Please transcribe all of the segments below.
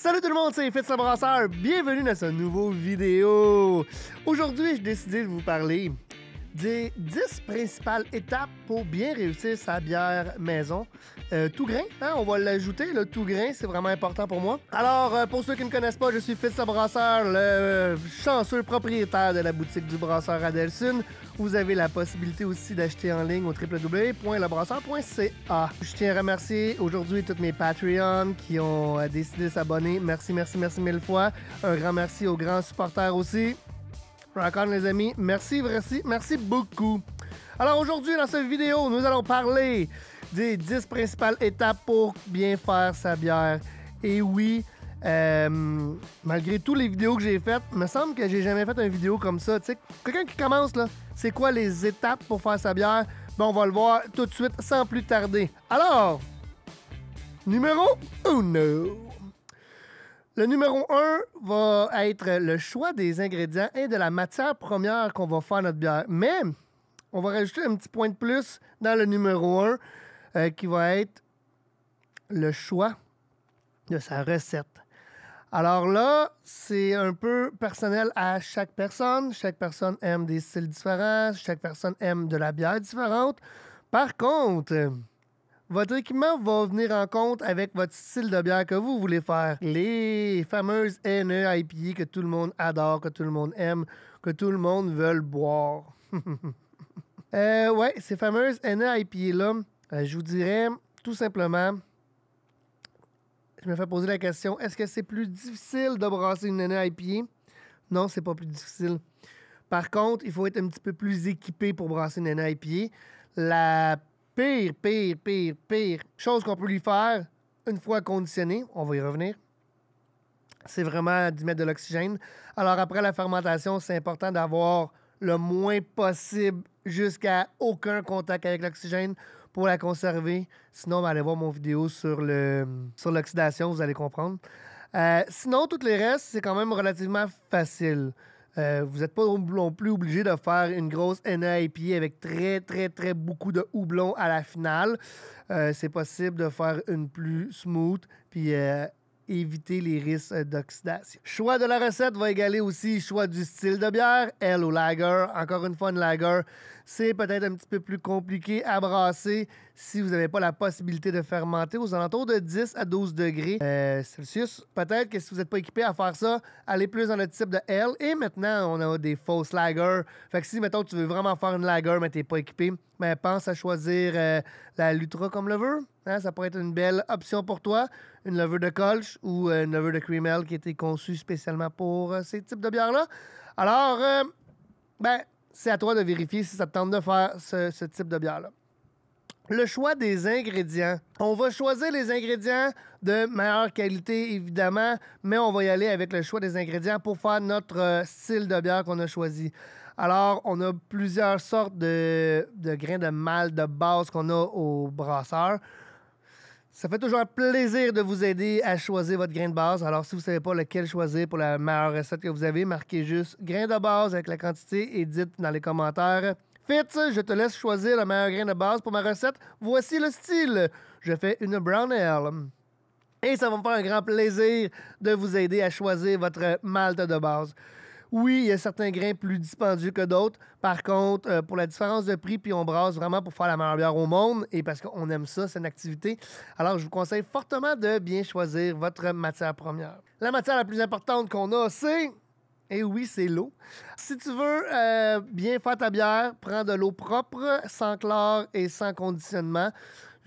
Salut tout le monde, c'est Fitz Brasseur. Bienvenue dans ce nouveau vidéo. Aujourd'hui, j'ai décidé de vous parler des 10 principales étapes pour bien réussir sa bière maison. Euh, tout grain, hein, on va l'ajouter, le tout grain, c'est vraiment important pour moi. Alors, euh, pour ceux qui ne connaissent pas, je suis Fils Brasseur, le euh, chanceux propriétaire de la boutique du Brasseur Adelson. Vous avez la possibilité aussi d'acheter en ligne au www.lebrasseur.ca. Je tiens à remercier aujourd'hui tous mes Patreons qui ont décidé de s'abonner. Merci, merci, merci mille fois. Un grand merci aux grands supporters aussi. Rock les amis. Merci, merci, merci beaucoup. Alors aujourd'hui, dans cette vidéo, nous allons parler des 10 principales étapes pour bien faire sa bière. Et oui, euh, malgré toutes les vidéos que j'ai faites, me semble que j'ai jamais fait une vidéo comme ça. Tu sais, quelqu'un qui commence, là, c'est quoi les étapes pour faire sa bière? Bon, on va le voir tout de suite, sans plus tarder. Alors, numéro 1. Le numéro 1 va être le choix des ingrédients et de la matière première qu'on va faire notre bière. Mais on va rajouter un petit point de plus dans le numéro 1 euh, qui va être le choix de sa recette. Alors là, c'est un peu personnel à chaque personne. Chaque personne aime des styles différents, chaque personne aime de la bière différente. Par contre, votre équipement va venir en compte avec votre style de bière que vous voulez faire. Les fameuses N.E.I.P.I. que tout le monde adore, que tout le monde aime, que tout le monde veut boire. Euh, ouais, ces fameuses N.E.I.P.I. là euh, je vous dirais tout simplement, je me fais poser la question, est-ce que c'est plus difficile de brasser une N.E.I.P.I.? Non, c'est pas plus difficile. Par contre, il faut être un petit peu plus équipé pour brasser une N.E.I.P.I. La pire, pire, pire, pire chose qu'on peut lui faire une fois conditionné, on va y revenir, c'est vraiment d'y mettre de l'oxygène. Alors après la fermentation, c'est important d'avoir le moins possible jusqu'à aucun contact avec l'oxygène pour la conserver. Sinon, allez voir mon vidéo sur le sur l'oxydation, vous allez comprendre. Euh, sinon, tout le reste, c'est quand même relativement facile. Euh, vous n'êtes pas non plus obligé de faire une grosse NAIP avec très, très, très beaucoup de houblon à la finale. Euh, c'est possible de faire une plus smooth, puis euh, éviter les risques d'oxydation. Choix de la recette va égaler aussi choix du style de bière, elle ou lager. Encore une fois, une lager, c'est peut-être un petit peu plus compliqué à brasser, si vous n'avez pas la possibilité de fermenter aux alentours de 10 à 12 degrés euh, Celsius. Peut-être que si vous n'êtes pas équipé à faire ça, allez plus dans le type de L. Et maintenant, on a des fausses lagers. Fait que si, mettons, tu veux vraiment faire une lager, mais tu n'es pas équipé, ben, pense à choisir euh, la Lutra comme lever. Hein? ça pourrait être une belle option pour toi. Une lever de Colch ou euh, une lever de Creamel qui a été conçue spécialement pour ces types de bières-là. Alors, ben, c'est à toi de vérifier si ça te tente de faire ce type de bière-là le choix des ingrédients. On va choisir les ingrédients de meilleure qualité, évidemment, mais on va y aller avec le choix des ingrédients pour faire notre euh, style de bière qu'on a choisi. Alors, on a plusieurs sortes de, grains de mal de base qu'on a au brasseur. Ça fait toujours un plaisir de vous aider à choisir votre grain de base. Alors, si vous ne savez pas lequel choisir pour la meilleure recette que vous avez, marquez juste grain de base avec la quantité et dites dans les commentaires je te laisse choisir la meilleur grain de base pour ma recette. Voici le style. Je fais une brown ale. Et ça va me faire un grand plaisir de vous aider à choisir votre malte de base. Oui, il y a certains grains plus dispendieux que d'autres. Par contre, euh, pour la différence de prix, puis on brasse vraiment pour faire la meilleure bière au monde et parce qu'on aime ça, c'est une activité. Alors, je vous conseille fortement de bien choisir votre matière première. La matière la plus importante qu'on a, c'est eh oui, c'est l'eau. Si tu veux euh, bien faire ta bière, prends de l'eau propre, sans chlore et sans conditionnement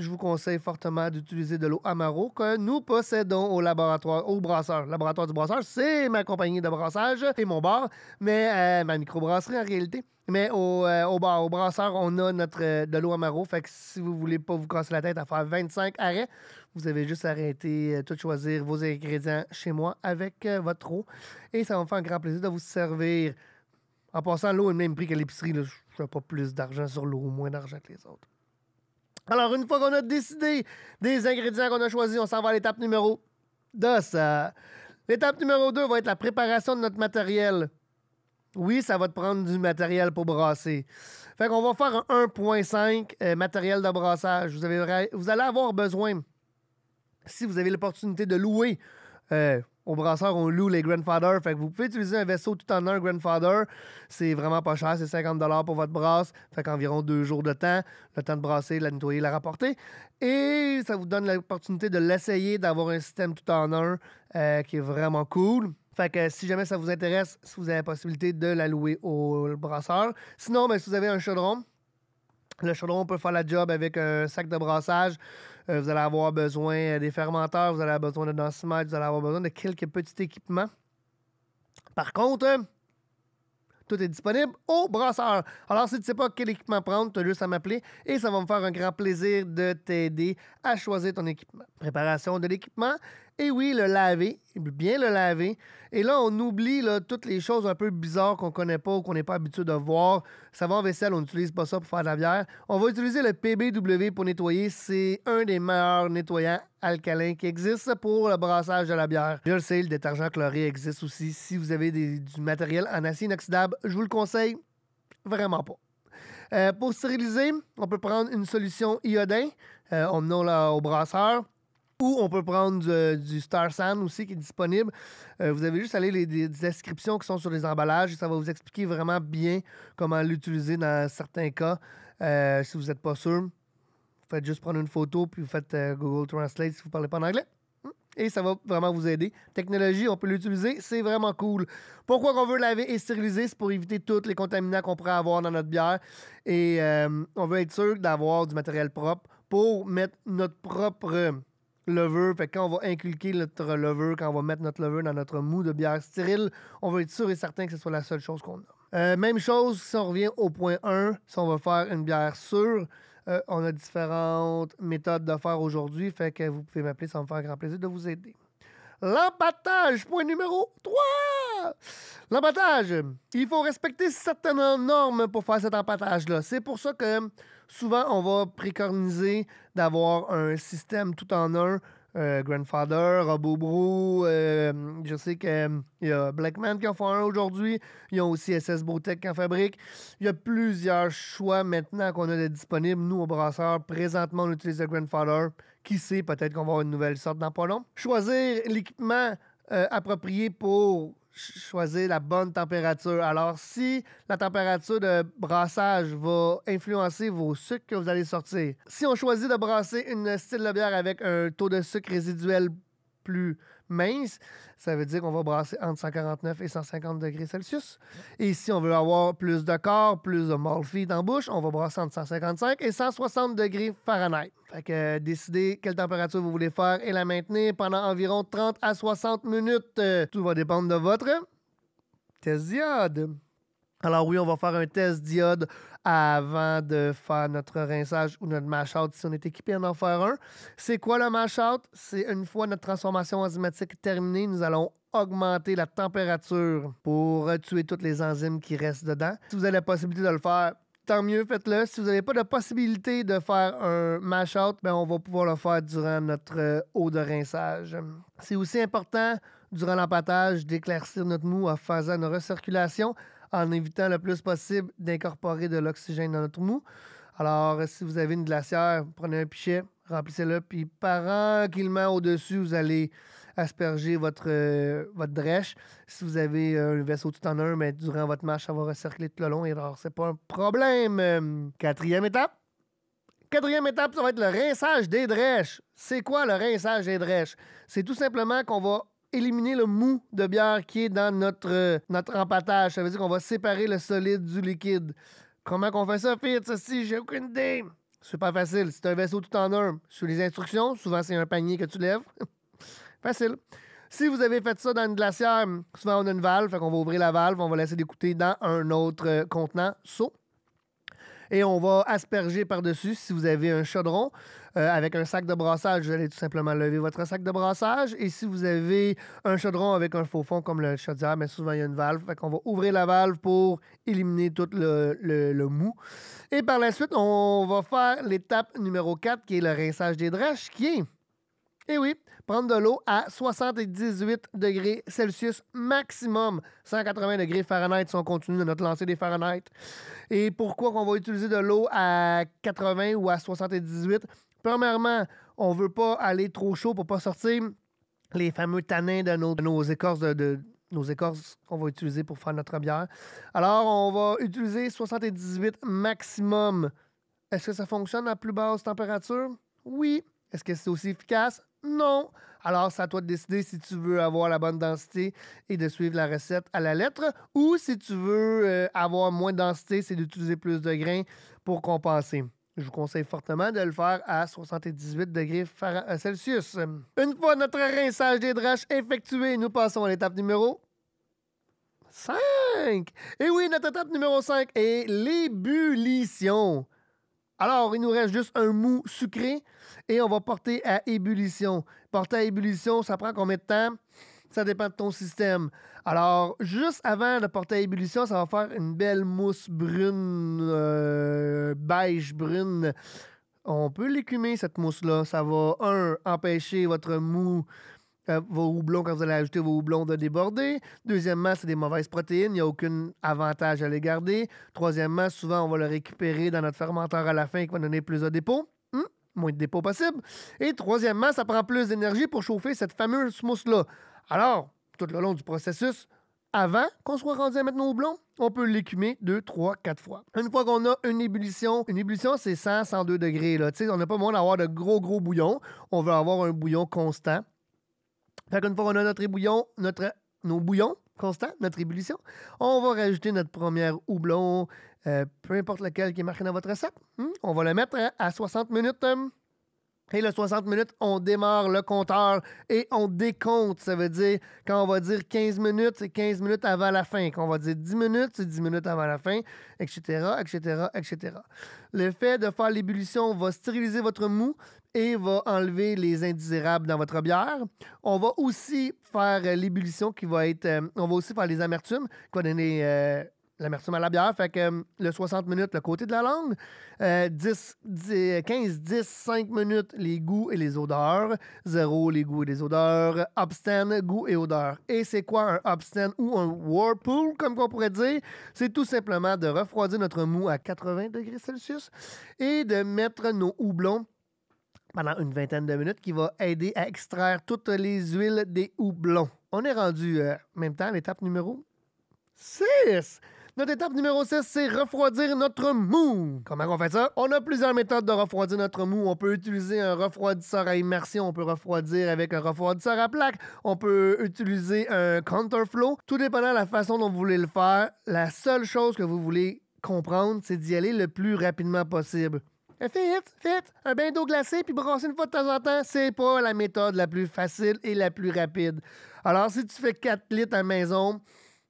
je vous conseille fortement d'utiliser de l'eau Amaro que nous possédons au laboratoire, au brasseur. Le laboratoire du brasseur, c'est ma compagnie de brassage et mon bar, mais euh, ma microbrasserie en réalité. Mais euh, au, bar, au brasseur, on a notre, euh, de l'eau Amaro. Fait que si vous voulez pas vous casser la tête à faire 25 arrêts, vous avez juste arrêté tout choisir vos ingrédients chez moi avec votre eau. Et ça va me faire un grand plaisir de vous servir. En passant, l'eau est même prix que l'épicerie. Je ne pas plus d'argent sur l'eau, ou moins d'argent que les autres. Alors, une fois qu'on a décidé des ingrédients qu'on a choisis, on s'en va à l'étape numéro deux. L'étape numéro 2 va être la préparation de notre matériel. Oui, ça va te prendre du matériel pour brasser. Fait qu'on va faire un 1.5 euh, matériel de brassage. Vous, allez avoir besoin, si vous avez l'opportunité de louer euh, au brasseur, on loue les Grandfather. Fait que vous pouvez utiliser un vaisseau tout en un grandfather. C'est vraiment pas cher, c'est 50 pour votre brasse. Fait qu'environ deux jours de temps, le temps de brasser, de la nettoyer, de la rapporter. Et ça vous donne l'opportunité de l'essayer, d'avoir un système tout en un euh, qui est vraiment cool. Fait que si jamais ça vous intéresse, si vous avez la possibilité de la louer au brasseur. Sinon, ben, si vous avez un chaudron, le chaudron peut faire la job avec un sac de brassage. Euh, vous allez avoir besoin euh, des fermenteurs, vous allez avoir besoin de densimètres, vous allez avoir besoin de quelques petits équipements. Par contre, euh, tout est disponible au brasseur. Alors, si tu ne sais pas quel équipement prendre, tu as juste à m'appeler et ça va me faire un grand plaisir de t'aider à choisir ton équipement. Préparation de l'équipement, et eh oui, le laver, bien le laver. Et là, on oublie toutes les choses un peu bizarres qu'on connaît pas ou qu'on n'est pas habitué de voir. Savoir vaisselle, on n'utilise pas ça pour faire de la bière. On va utiliser le PBW pour nettoyer. C'est un des meilleurs nettoyants alcalins qui existe pour le brassage de la bière. Je le sais, le détergent chloré existe aussi. Si vous avez du matériel en acier inoxydable, je vous le conseille vraiment pas. Euh, pour stériliser, on peut prendre une solution iodin. Euh, on en au brasseur. Ou on peut prendre euh, du, Star Sand aussi qui est disponible. Euh, vous avez juste aller les, descriptions qui sont sur les emballages et ça va vous expliquer vraiment bien comment l'utiliser dans certains cas. Euh, si vous n'êtes pas sûr, vous faites juste prendre une photo puis vous faites Google Translate si vous ne parlez pas en anglais. Hmm? Et ça va vraiment vous aider. Technologie, on peut l'utiliser, c'est vraiment cool. Pourquoi on veut laver et stériliser, c'est pour éviter tous les contaminants qu'on pourrait avoir dans notre bière. Et on veut être sûr d'avoir du matériel propre pour mettre notre propre lover. Fait que quand on va inculquer notre lover, quand on va mettre notre lover dans notre mou de bière stérile, on va être sûr et certain que ce soit la seule chose qu'on a. Euh, même chose si on revient au point 1, si on va faire une bière sûre, euh, on a différentes méthodes de faire aujourd'hui. Fait que vous pouvez m'appeler, ça me faire un grand plaisir de vous aider. L'empattage, point numéro 3! L'empattage. Il faut respecter certaines normes pour faire cet empattage-là. C'est pour ça que souvent, on va préconiser d'avoir un système tout en un. Euh, Grandfather, RoboBrew, euh, je sais qu'il hum, y a Blackman qui en font un aujourd'hui. Ils ont aussi SS Brotech qui en fabrique. Il y a plusieurs choix maintenant qu'on a de disponibles. Nous, au brasseur, présentement, on utilise le Grandfather. Qui sait, peut-être qu'on va avoir une nouvelle sorte dans pas Choisir l'équipement euh, approprié pour choisir la bonne température. Alors, si la température de brassage va influencer vos sucres que vous allez sortir, si on choisit de brasser une style de bière avec un taux de sucre résiduel plus mince, ça veut dire qu'on va brasser entre 149 et 150 degrés Celsius. Et si on veut avoir plus de corps, plus de «malfit» en bouche, on va brasser entre 155 et 160 degrés Fahrenheit. Fait que euh, décidez quelle température vous voulez faire et la maintenir pendant environ 30 à 60 minutes. Euh, tout va dépendre de votre test diode. Alors oui, on va faire un test diode avant de faire notre rinçage ou notre mash-out si on est équipé à en faire un. C'est quoi le mash-out? C'est une fois notre transformation enzymatique terminée, nous allons augmenter la température pour tuer toutes les enzymes qui restent dedans. Si vous avez la possibilité de le faire, tant mieux, faites-le. Si vous n'avez pas de possibilité de faire un mash-out, ben, on va pouvoir le faire durant notre euh, eau de rinçage. C'est aussi important, durant l'empâtage, d'éclaircir notre mou en faisant une recirculation en évitant le plus possible d'incorporer de l'oxygène dans notre mou. Alors, si vous avez une glacière, prenez un pichet, remplissez-le, puis tranquillement au-dessus, vous allez asperger votre, euh, votre drèche. Si vous avez un vaisseau tout en un, mais durant votre marche, ça va tout le long. Et alors, c'est pas un problème. Quatrième étape. Quatrième étape, ça va être le rinçage des drèches. C'est quoi le rinçage des drèches? C'est tout simplement qu'on va éliminer le mou de bière qui est dans notre, euh, notre Ça veut dire qu'on va séparer le solide du liquide. Comment qu'on fait ça, Fitz? si, j'ai aucune idée. C'est pas facile. C'est un vaisseau tout en un. Sous les instructions, souvent c'est un panier que tu lèves. facile. Si vous avez fait ça dans une glacière, souvent on a une valve, fait qu'on va ouvrir la valve, on va laisser d'écouter dans un autre euh, contenant, seau. Et on va asperger par-dessus si vous avez un chaudron. Euh, avec un sac de brassage, vous allez tout simplement lever votre sac de brassage. Et si vous avez un chaudron avec un faux fond comme le chaudière, mais souvent il y a une valve, fait qu'on va ouvrir la valve pour éliminer tout le, mou. Et par la suite, on va faire l'étape numéro 4 qui est le rinçage des drèches, qui est eh oui, prendre de l'eau à 78 degrés Celsius maximum, 180 degrés Fahrenheit si on continue de notre lancer des Fahrenheit. Et pourquoi on va utiliser de l'eau à 80 ou à 78? Premièrement, on veut pas aller trop chaud pour pas sortir les fameux tanins de nos, écorces de, nos écorces qu'on va utiliser pour faire notre bière. Alors, on va utiliser 78 maximum. Est-ce que ça fonctionne à plus basse température? Oui. Est-ce que c'est aussi efficace? Non. Alors, c'est à toi de décider si tu veux avoir la bonne densité et de suivre la recette à la lettre ou si tu veux euh, avoir moins de densité, c'est d'utiliser plus de grains pour compenser. Je vous conseille fortement de le faire à 78 degrés euh, Celsius. Une fois notre rinçage des draches effectué, nous passons à l'étape numéro 5. Et oui, notre étape numéro 5 est l'ébullition. Alors, il nous reste juste un mou sucré et on va porter à ébullition. Porter à ébullition, ça prend combien de temps? Ça dépend de ton système. Alors, juste avant de porter à ébullition, ça va faire une belle mousse brune, euh, beige brune. On peut l'écumer, cette mousse-là. Ça va, un, empêcher votre mou euh, vos houblons quand vous allez ajouter vos houblons de déborder. Deuxièmement, c'est des mauvaises protéines. Il n'y a aucun avantage à les garder. Troisièmement, souvent, on va le récupérer dans notre fermenteur à la fin qui va donner plus de dépôts. Hum, moins de dépôts possible. Et troisièmement, ça prend plus d'énergie pour chauffer cette fameuse mousse-là. Alors, tout le long du processus, avant qu'on soit rendu à mettre nos houblons, on peut l'écumer deux, trois, quatre fois. Une fois qu'on a une ébullition, une ébullition, c'est 100, 102 degrés. Là. on n'a pas besoin d'avoir de gros, gros bouillons. On veut avoir un bouillon constant. Fait qu'une fois qu'on a notre bouillon notre, nos bouillons constants, notre ébullition, on va rajouter notre première houblon, euh, peu importe lequel qui est marqué dans votre recette. Hmm? On va le mettre à, 60 minutes. Euh, et le 60 minutes, on démarre le compteur et on décompte. Ça veut dire, quand on va dire 15 minutes, c'est 15 minutes avant la fin. Quand on va dire 10 minutes, c'est 10 minutes avant la fin, etc., etc., etc. Le fait de faire l'ébullition va stériliser votre mou et va enlever les indésirables dans votre bière. On va aussi faire l'ébullition qui va être... Euh, on va aussi faire les amertumes qui va donner... Euh, l'amertume à la bière. Fait que le 60 minutes, le côté de la langue. 10, 10, 15, 10, 5 minutes, les goûts et les odeurs. 0, les goûts et les odeurs. absten goût et odeur. Et c'est quoi un upstand ou un whirlpool, comme on pourrait dire? C'est tout simplement de refroidir notre mou à 80 degrés Celsius et de mettre nos houblons pendant une vingtaine de minutes qui va aider à extraire toutes les huiles des houblons. On est rendu, euh, en même temps, à l'étape numéro 6. Notre étape numéro 6, c'est refroidir notre mou. Comment on fait ça? On a plusieurs méthodes de refroidir notre mou. On peut utiliser un refroidisseur à immersion, on peut refroidir avec un refroidisseur à plaque, on peut utiliser un counterflow. Tout dépendant de la façon dont vous voulez le faire, la seule chose que vous voulez comprendre, c'est d'y aller le plus rapidement possible. Eh, faites, faites, un bain d'eau glacée puis brasser une fois de temps en temps, c'est pas la méthode la plus facile et la plus rapide. Alors, si tu fais 4 litres à la maison,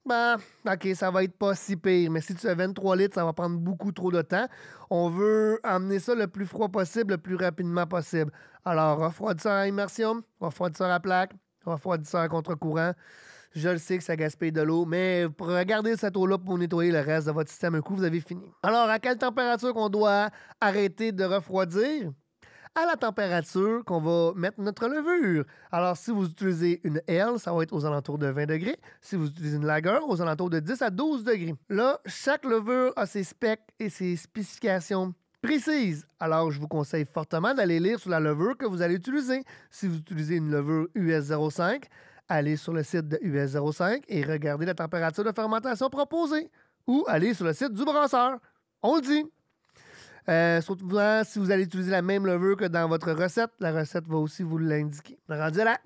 ben, OK, ça va être pas si pire, mais si tu as 23 litres, ça va prendre beaucoup trop de temps. On veut amener ça le plus froid possible, le plus rapidement possible. Alors, refroidisseur à immersion, refroidisseur à plaque, refroidisseur à contre-courant. Je le sais que ça gaspille de l'eau, mais regardez cette eau-là pour nettoyer le reste de votre système. Un coup, vous avez fini. Alors, à quelle température qu'on doit arrêter de refroidir? à la température qu'on va mettre notre levure. Alors, si vous utilisez une L, ça va être aux alentours de 20 degrés. Si vous utilisez une lager, aux alentours de 10 à 12 degrés. Là, chaque levure a ses specs et ses spécifications précises. Alors, je vous conseille fortement d'aller lire sur la levure que vous allez utiliser. Si vous utilisez une levure US05, allez sur le site de US05 et regardez la température de fermentation proposée. Ou allez sur le site du brasseur. On le dit! Euh, surtout si vous allez utiliser la même levure que dans votre recette, la recette va aussi vous l'indiquer. On Rendu la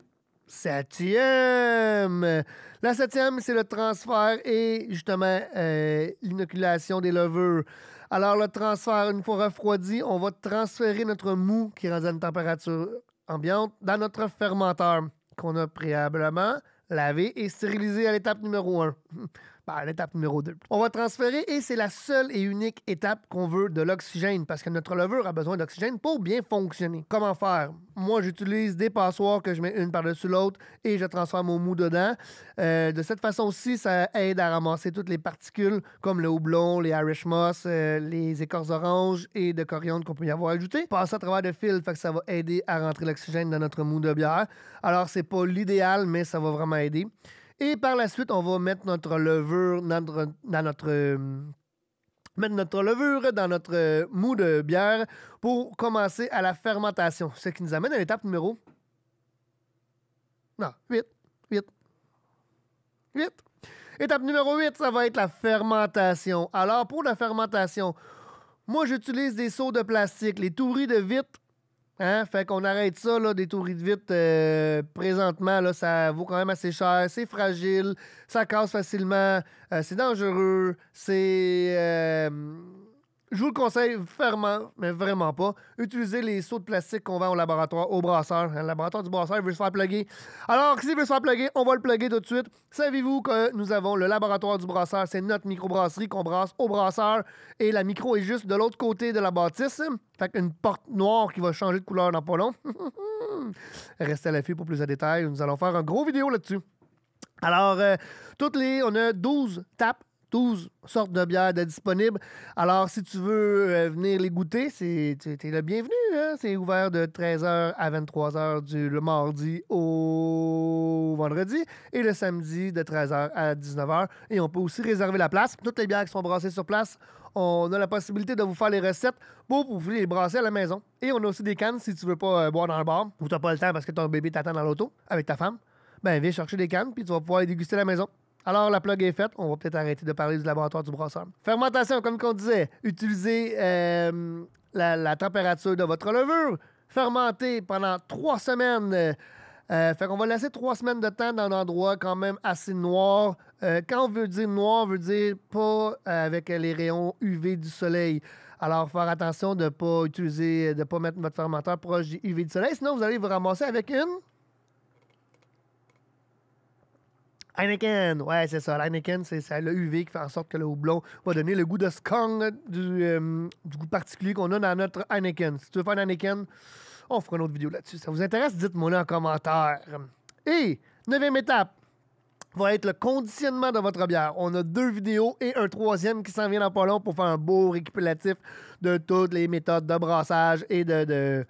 Septième. La septième, c'est le transfert et justement euh, l'inoculation des levures. Alors, le transfert, une fois refroidi, on va transférer notre mou qui est à une température ambiante dans notre fermenteur qu'on a préalablement lavé et stérilisé à l'étape numéro 1. l'étape numéro 2. On va transférer et c'est la seule et unique étape qu'on veut de l'oxygène parce que notre levure a besoin d'oxygène pour bien fonctionner. Comment faire? Moi, j'utilise des passoires que je mets une par-dessus l'autre et je transforme mon mou dedans. Euh, de cette façon-ci, ça aide à ramasser toutes les particules comme le houblon, les Irish moss, euh, les écorces oranges et de coriandre qu'on peut y avoir ajouté. Passer à travers de fil, fait que ça va aider à rentrer l'oxygène dans notre mou de bière. Alors, c'est pas l'idéal, mais ça va vraiment aider. Et par la suite, on va mettre notre levure dans notre, euh, levure dans notre euh, mou de bière pour commencer à la fermentation. Ce qui nous amène à l'étape numéro. Non, 8. 8. 8. Étape numéro 8, ça va être la fermentation. Alors, pour la fermentation, moi, j'utilise des seaux de plastique, les touris de vitre Hein? Fait qu'on arrête ça, là, des touris de vite euh, présentement. Là, ça vaut quand même assez cher. C'est fragile, ça casse facilement, euh, c'est dangereux, c'est. Euh, je vous le conseille fermement, mais vraiment pas. Utilisez les seaux de plastique qu'on vend au laboratoire, au brasseur. Hein, le laboratoire du brasseur veut se faire plugger. Alors, s'il veut se faire plugger, on va le plugger tout de suite. Savez-vous que nous avons le laboratoire du brasseur? C'est notre microbrasserie qu'on brasse au brasseur. Et la micro est juste de l'autre côté de la bâtisse. Fait qu'une porte noire qui va changer de couleur dans pas long. Restez à l'affût pour plus de détails. Nous allons faire un gros vidéo là-dessus. Alors, euh, toutes les, on a 12 tapes 12 sortes de bières disponibles. Alors, si tu veux euh, venir les goûter, tu es le bienvenu. Hein. C'est ouvert de 13h à 23h du mardi au vendredi et le samedi de 13h à 19h. Et on peut aussi réserver la place. Toutes les bières qui sont brassées sur place, on a la possibilité de vous faire les recettes pour vous les brasser à la maison. Et on a aussi des cannes si tu veux pas euh, boire dans le bar ou tu n'as pas le temps parce que ton bébé t'attend dans l'auto avec ta femme. Ben, viens chercher des cannes puis tu vas pouvoir les déguster à la maison. Alors, la plug est faite. On va peut-être arrêter de parler du laboratoire du brasseur. Fermentation, comme on disait, utilisez euh, la, température de votre levure. Fermenter pendant trois semaines. Euh, fait qu'on va laisser trois semaines de temps dans un endroit quand même assez noir. Euh, quand on veut dire noir, on veut dire pas euh, avec les rayons UV du soleil. Alors, faire attention de ne pas utiliser, de ne pas mettre votre fermenteur proche du UV du soleil, sinon vous allez vous ramasser avec une Heineken, ouais, c'est ça. Heineken, c'est le UV qui fait en sorte que le houblon va donner le goût de scone euh, du, goût particulier qu'on a dans notre Heineken. Si tu veux faire un Heineken, on fera une autre vidéo là-dessus. Ça vous intéresse? Dites-moi là en commentaire. Et, neuvième étape, va être le conditionnement de votre bière. On a deux vidéos et un troisième qui s'en vient dans pas long pour faire un beau récapitulatif de toutes les méthodes de brassage et de,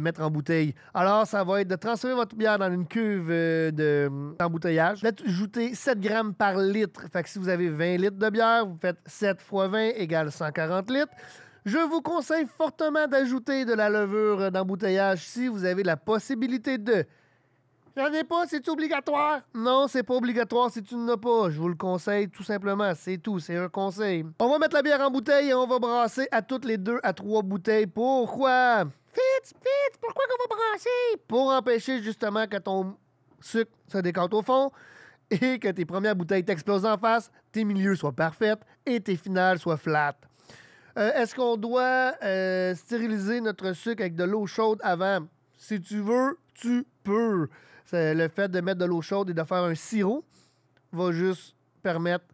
mettre en bouteille. Alors, ça va être de transférer votre bière dans une cuve euh, de d'embouteillage. Euh, d'ajouter 7 grammes par litre. Fait que si vous avez 20 litres de bière, vous faites 7 fois 20 égale 140 litres. Je vous conseille fortement d'ajouter de la levure d'embouteillage si vous avez la possibilité de J'en ai pas, c'est obligatoire. Non, c'est pas obligatoire si tu n'en as pas. Je vous le conseille tout simplement. C'est tout, c'est un conseil. On va mettre la bière en bouteille et on va brasser à toutes les deux à trois bouteilles. Pourquoi? Fitz, Fitz, pourquoi qu'on va brasser? Pour empêcher justement que ton sucre se décante au fond et que tes premières bouteilles t'explosent en face, tes milieux soient parfaits et tes finales soient flattes. Euh, est-ce qu'on doit euh, stériliser notre sucre avec de l'eau chaude avant? Si tu veux, tu peux le fait de mettre de l'eau chaude et de faire un sirop va juste permettre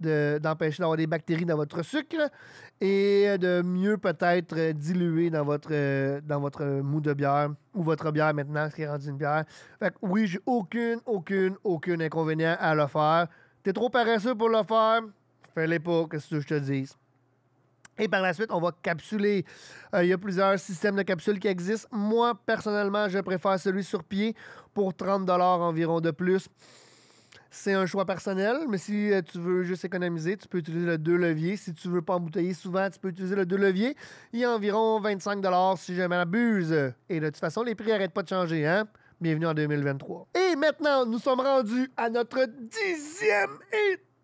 d'empêcher d'avoir des bactéries dans votre sucre et de mieux peut-être diluer dans votre, dans votre mou de bière ou votre bière maintenant, ce qui est rendu une bière. Fait oui, j'ai aucune, aucune, aucune inconvénient à le faire. T'es trop paresseux pour le faire, fais-les pas, qu'est-ce que je te dise. Et par la suite, on va capsuler. Euh, il y a plusieurs systèmes de capsules qui existent. Moi, personnellement, je préfère celui sur pied pour 30 environ de plus. C'est un choix personnel, mais si euh, tu veux juste économiser, tu peux utiliser le deux leviers. Si tu veux pas embouteiller souvent, tu peux utiliser le deux leviers. Il y a environ 25 si je m'abuse. Et de toute façon, les prix n'arrêtent pas de changer, hein? Bienvenue en 2023. Et maintenant, nous sommes rendus à notre dixième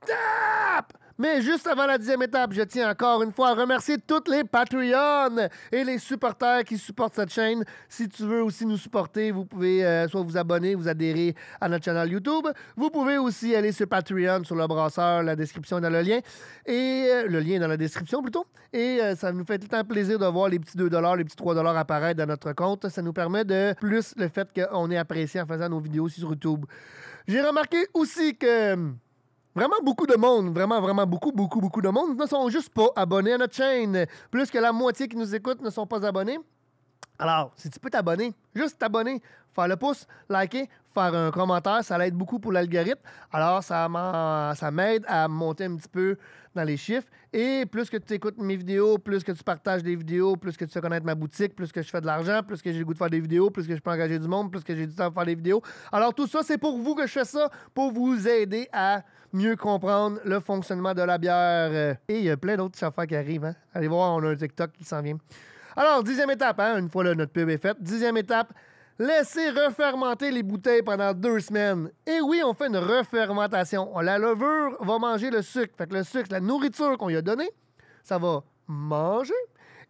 étape! Mais juste avant la dixième étape, je tiens encore une fois à remercier toutes les Patreons et les supporters qui supportent cette chaîne. Si tu veux aussi nous supporter, vous pouvez euh, soit vous abonner, vous adhérer à notre channel YouTube. Vous pouvez aussi aller sur Patreon, sur le brasseur, la description est dans le lien. Et euh, le lien est dans la description plutôt. Et euh, ça nous fait tout le temps plaisir de voir les petits 2 les petits 3 apparaître dans notre compte. Ça nous permet de plus le fait qu'on est apprécié en faisant nos vidéos sur YouTube. J'ai remarqué aussi que Vraiment beaucoup de monde, vraiment, vraiment beaucoup, beaucoup, beaucoup de monde ne sont juste pas abonnés à notre chaîne. Plus que la moitié qui nous écoute ne sont pas abonnés. Alors, si tu peux t'abonner, juste t'abonner, faire le pouce, liker, faire un commentaire, ça l'aide beaucoup pour l'algorithme. Alors, ça m'aide à monter un petit peu dans les chiffres. Et plus que tu écoutes mes vidéos, plus que tu partages des vidéos, plus que tu fais connaître ma boutique, plus que je fais de l'argent, plus que j'ai le goût de faire des vidéos, plus que je peux engager du monde, plus que j'ai du temps à faire des vidéos. Alors, tout ça, c'est pour vous que je fais ça, pour vous aider à mieux comprendre le fonctionnement de la bière. Et il y a plein d'autres affaires qui arrivent. Hein. Allez voir, on a un TikTok qui s'en vient. Alors, dixième étape, hein, une fois notre pub est faite. Dixième étape, laisser refermenter les bouteilles pendant deux semaines. Et oui, on fait une refermentation. La levure va manger le sucre. Fait que le sucre, la nourriture qu'on lui a donnée, ça va manger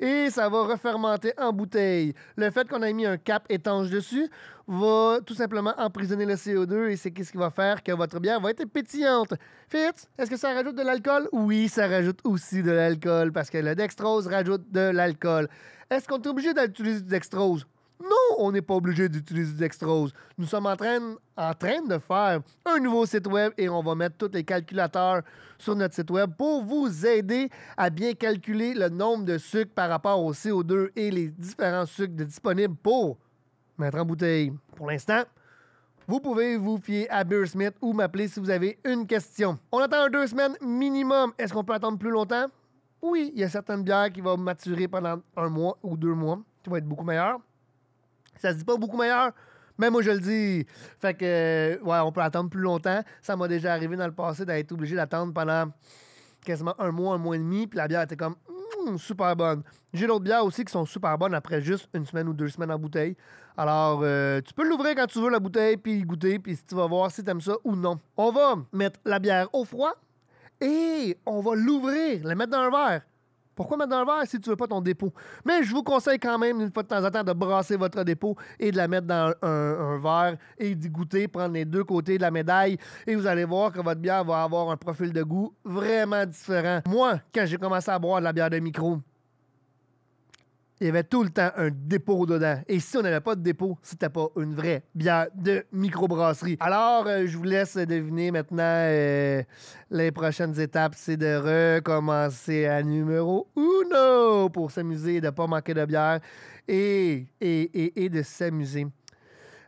et ça va refermenter en bouteille. Le fait qu'on ait mis un cap étanche dessus va tout simplement emprisonner le CO2 et c'est ce qui va faire que votre bière va être pétillante. Fitz, est-ce que ça rajoute de l'alcool? Oui, ça rajoute aussi de l'alcool parce que le dextrose rajoute de l'alcool. Est-ce qu'on est obligé d'utiliser du dextrose? Non, on n'est pas obligé d'utiliser Dextrose. Nous sommes en train, de faire un nouveau site web et on va mettre tous les calculateurs sur notre site web pour vous aider à bien calculer le nombre de sucres par rapport au CO2 et les différents sucres disponibles pour mettre en bouteille. Pour l'instant, vous pouvez vous fier à Beer ou m'appeler si vous avez une question. On attend deux semaines minimum. Est-ce qu'on peut attendre plus longtemps? Oui, il y a certaines bières qui vont maturer pendant un mois ou deux mois, qui vont être beaucoup meilleures. Ça se dit pas beaucoup meilleur, mais moi je le dis. Fait que, euh, ouais, on peut attendre plus longtemps. Ça m'a déjà arrivé dans le passé d'être obligé d'attendre pendant quasiment un mois, un mois et demi, puis la bière était comme hmm, super bonne. J'ai d'autres bières aussi qui sont super bonnes après juste une semaine ou deux semaines en bouteille. Alors, euh, tu peux l'ouvrir quand tu veux la bouteille, puis goûter, puis tu vas voir si tu aimes ça ou non. On va mettre la bière au froid et on va l'ouvrir, la mettre dans un verre. Pourquoi mettre dans le verre si tu veux pas ton dépôt? Mais je vous conseille quand même, une fois de temps en temps, de brasser votre dépôt et de la mettre dans un, un verre et d'y goûter, prendre les deux côtés de la médaille et vous allez voir que votre bière va avoir un profil de goût vraiment différent. Moi, quand j'ai commencé à boire de la bière de micro, il y avait tout le temps un dépôt dedans. Et si on n'avait pas de dépôt, c'était pas une vraie bière de microbrasserie. Alors, euh, je vous laisse deviner maintenant euh, les prochaines étapes. C'est de recommencer à numéro uno pour s'amuser, de pas manquer de bière et, et, de s'amuser.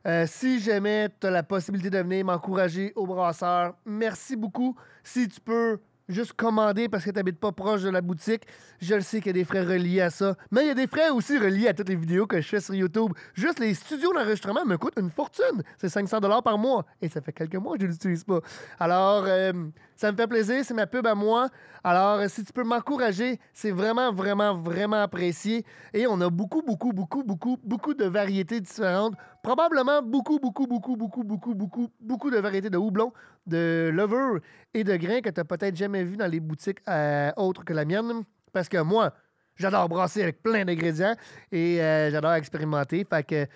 Euh, si jamais tu as la possibilité de venir m'encourager au brasseur, merci beaucoup. Si tu peux juste commander parce que tu n'habites pas proche de la boutique. Je le sais qu'il y a des frais reliés à ça. Mais il y a des frais aussi reliés à toutes les vidéos que je fais sur YouTube. Juste les studios d'enregistrement me coûtent une fortune. C'est 500 dollars par mois. Et ça fait quelques mois que je ne l'utilise pas. Alors, euh, ça me fait plaisir. C'est ma pub à moi. Alors, si tu peux m'encourager, c'est vraiment, vraiment, vraiment apprécié. Et on a beaucoup, beaucoup, beaucoup, beaucoup, beaucoup de variétés différentes probablement beaucoup, beaucoup, beaucoup, beaucoup, beaucoup, beaucoup, beaucoup de variétés de houblon, de lover et de grains que tu n'as peut-être jamais vu dans les boutiques euh, autres que la mienne. Parce que moi, j'adore brasser avec plein d'ingrédients et euh, j'adore expérimenter. Fait que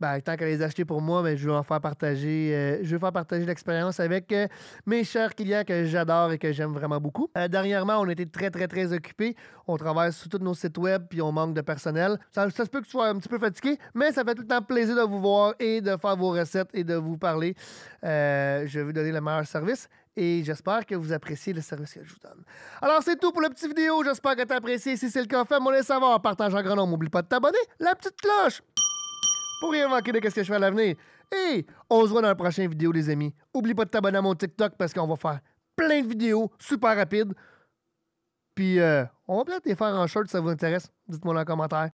ben, tant qu'elle les acheter pour moi, mais je vais en faire partager, euh, je vais faire partager l'expérience avec euh, mes chers clients que j'adore et que j'aime vraiment beaucoup. Euh, dernièrement, on était très, très, très occupés. On travaille sur tous nos sites web puis on manque de personnel. Ça, se peut que tu sois un petit peu fatigué, mais ça fait tout le temps plaisir de vous voir et de faire vos recettes et de vous parler. je vais donner le meilleur service et j'espère que vous appréciez le service que je vous donne. Alors, c'est tout pour la petite vidéo. J'espère que tu as apprécié. Si c'est le cas, fais-moi le savoir. Partage en grand nombre. N'oublie pas de t'abonner. La petite cloche pour rien manquer de ce que je fais à l'avenir. Et on se voit dans la prochaine vidéo, les amis. Oublie pas de t'abonner à mon TikTok parce qu'on va faire plein de vidéos super rapides. Puis euh, on va peut-être les faire en short si ça vous intéresse. Dites-moi en commentaire.